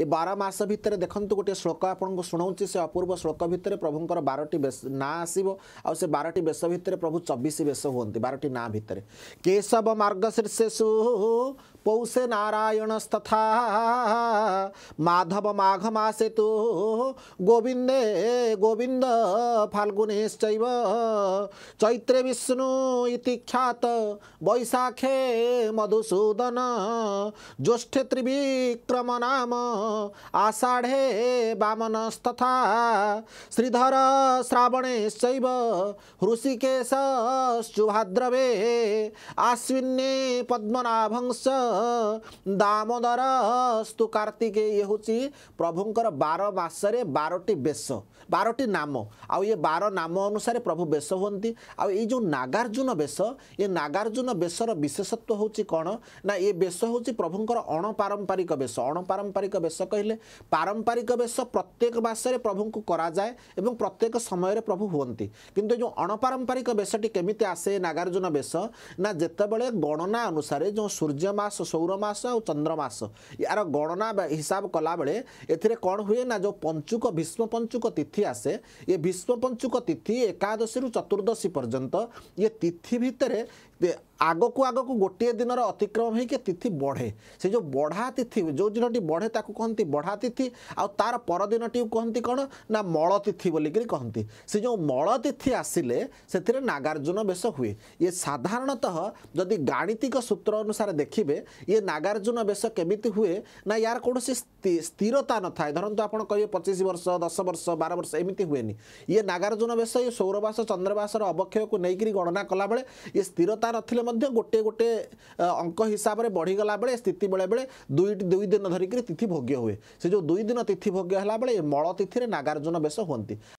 ए बार मास भित्र देख्नु गोटे श्लोक से अपूर्व श्लोकभित्र प्रभु बार नाँ बेस भित्र प्रभु चबिस वेश हुन्छ बारटी ना भेटर केशव मार्ग शीर्षे पौषे नारायणस्तथा माधव मासे तु गोविन्दे गोविन्द फाल्गुनेश्चैव चैत्रे विष्णु इति ख्यात वैशाखे मधुसूदन ज्येष्ठे त्रिविक्रम नाम आषाढे वामनस्तथा श्रीधर श्रावणेश्चैव शुभाद्रवे आश्विन्ये पद्मनाभंश ଦାମୋଦର ସ୍ତୁ କାର୍ତ୍ତିକ ଇଏ ହେଉଛି ପ୍ରଭୁଙ୍କର ବାର ମାସରେ ବାରଟି ବେଶ ବାରଟି ନାମ ଆଉ ଇଏ ବାର ନାମ ଅନୁସାରେ ପ୍ରଭୁ ବେଶ ହୁଅନ୍ତି ଆଉ ଏଇ ଯେଉଁ ନାଗାର୍ଜୁନ ବେଶ ଏ ନାଗାର୍ଜୁନ ବେଶର ବିଶେଷତ୍ଵ ହେଉଛି କ'ଣ ନା ଏ ବେଶ ହେଉଛି ପ୍ରଭୁଙ୍କର ଅଣପାରମ୍ପାରିକ ବେଶ ଅଣପାରମ୍ପାରିକ ବେଶ କହିଲେ ପାରମ୍ପାରିକ ବେଶ ପ୍ରତ୍ୟେକ ମାସରେ ପ୍ରଭୁଙ୍କୁ କରାଯାଏ ଏବଂ ପ୍ରତ୍ୟେକ ସମୟରେ ପ୍ରଭୁ ହୁଅନ୍ତି କିନ୍ତୁ ଏ ଯେଉଁ ଅଣପାରମ୍ପାରିକ ବେଶଟି କେମିତି ଆସେ ନାଗାର୍ଜୁନ ବେଶ ନା ଯେତେବେଳେ ଗଣନା ଅନୁସାରେ ଯେଉଁ ସୂର୍ଯ୍ୟ ମାସ ସୌରମାସ ଆଉ ଚନ୍ଦ୍ରମାସ ଏହାର ଗଣନା ହିସାବ କଲାବେଳେ ଏଥିରେ କ'ଣ ହୁଏ ନା ଯେଉଁ ପଞ୍ଚୁକ ଭୀଷ୍ମ ପଞ୍ଚୁକ ତିଥି ଆସେ ଏ ଭୀଷ୍ମ ପଞ୍ଚୁକ ତିଥି ଏକାଦଶୀରୁ ଚତୁର୍ଦ୍ଦଶୀ ପର୍ଯ୍ୟନ୍ତ ଏ ତିଥି ଭିତରେ ଆଗକୁ ଆଗକୁ ଗୋଟିଏ ଦିନର ଅତିକ୍ରମ ହେଇକି ତିଥି ବଢ଼େ ସେ ଯେଉଁ ବଢ଼ା ତିଥି ଯେଉଁ ଦିନଟି ବଢ଼େ ତାକୁ କହନ୍ତି ବଢ଼ା ତିଥି ଆଉ ତାର ପରଦିନଟିକୁ କହନ୍ତି କ'ଣ ନା ମଳତିଥି ବୋଲିକିରି କହନ୍ତି ସେ ଯେଉଁ ମଳତିଥି ଆସିଲେ ସେଥିରେ ନାଗାର୍ଜୁନ ବେଶ ହୁଏ ଇଏ ସାଧାରଣତଃ ଯଦି ଗାଣିତିକ ସୂତ୍ର ଅନୁସାରେ ଦେଖିବେ ଇଏ ନାଗାର୍ଜୁନ ବେଶ କେମିତି ହୁଏ ନା ୟାର କୌଣସି ସ୍ଥିରତା ନଥାଏ ଧରନ୍ତୁ ଆପଣ କହିବେ ପଚିଶ ବର୍ଷ ଦଶ ବର୍ଷ ବାର ବର୍ଷ ଏମିତି ହୁଏନି ଇଏ ନାଗାର୍ଜୁନ ବେଶ ଇଏ ସୌରବାସ ଚନ୍ଦ୍ରବାସର ଅବକ୍ଷୟକୁ ନେଇକରି ଗଣନା କଲାବେଳେ ଇଏ ସ୍ଥିରତା ଲଗାତାର ଥିଲେ ମଧ୍ୟ ଗୋଟିଏ ଗୋଟିଏ ଅଙ୍କ ହିସାବରେ ବଢ଼ିଗଲା ବେଳେ ସ୍ଥିତି ବେଳେବେଳେ ଦୁଇଟି ଦୁଇ ଦିନ ଧରିକିରି ତିଥି ଭୋଗ୍ୟ ହୁଏ ସେ ଯେଉଁ ଦୁଇ ଦିନ ତିଥି ଭୋଗ୍ୟ ହେଲାବେଳେ ମଳତିଥିରେ ନାଗାର୍ଜୁନ ବେଶ ହୁଅନ୍ତି